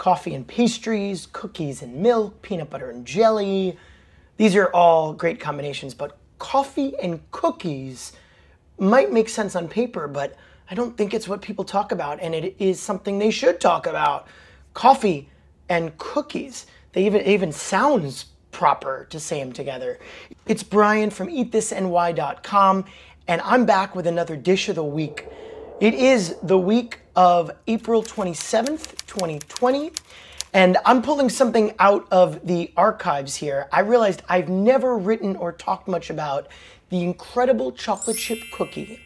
coffee and pastries, cookies and milk, peanut butter and jelly. These are all great combinations, but coffee and cookies might make sense on paper, but I don't think it's what people talk about, and it is something they should talk about. Coffee and cookies. They even, even sounds proper to say them together. It's Brian from eatthisny.com, and I'm back with another dish of the week. It is the week of April 27th, 2020. And I'm pulling something out of the archives here. I realized I've never written or talked much about the incredible chocolate chip cookie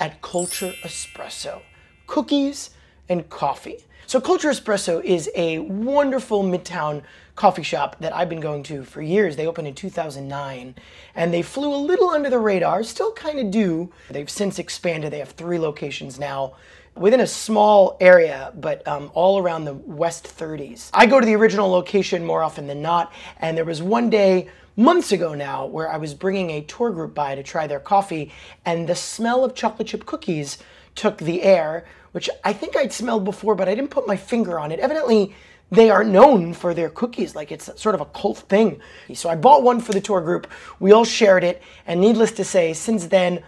at Culture Espresso. Cookies and coffee. So Culture Espresso is a wonderful Midtown coffee shop that I've been going to for years. They opened in 2009 and they flew a little under the radar, still kind of do. They've since expanded. They have three locations now within a small area, but um, all around the West 30s. I go to the original location more often than not, and there was one day months ago now where I was bringing a tour group by to try their coffee, and the smell of chocolate chip cookies took the air, which I think I'd smelled before, but I didn't put my finger on it. Evidently, they are known for their cookies, like it's sort of a cult thing. So I bought one for the tour group. We all shared it, and needless to say, since then,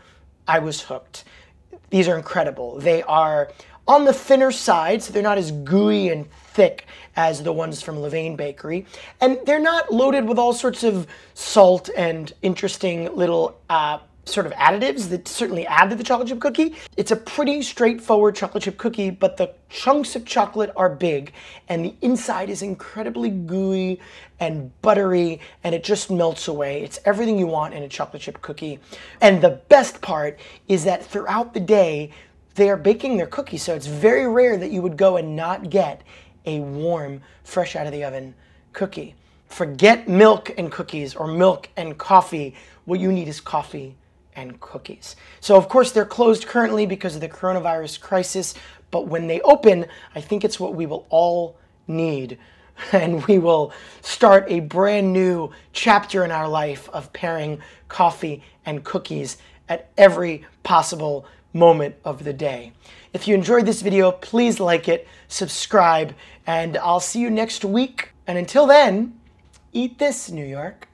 I was hooked. These are incredible. They are on the thinner side, so they're not as gooey and thick as the ones from Levain Bakery. And they're not loaded with all sorts of salt and interesting little uh, sort of additives that certainly add to the chocolate chip cookie. It's a pretty straightforward chocolate chip cookie, but the chunks of chocolate are big and the inside is incredibly gooey and buttery and it just melts away. It's everything you want in a chocolate chip cookie. And the best part is that throughout the day, they are baking their cookies, so it's very rare that you would go and not get a warm, fresh out of the oven cookie. Forget milk and cookies or milk and coffee. What you need is coffee and cookies. So, of course, they're closed currently because of the coronavirus crisis, but when they open, I think it's what we will all need. And we will start a brand new chapter in our life of pairing coffee and cookies at every possible moment of the day. If you enjoyed this video, please like it, subscribe, and I'll see you next week. And until then, eat this, New York.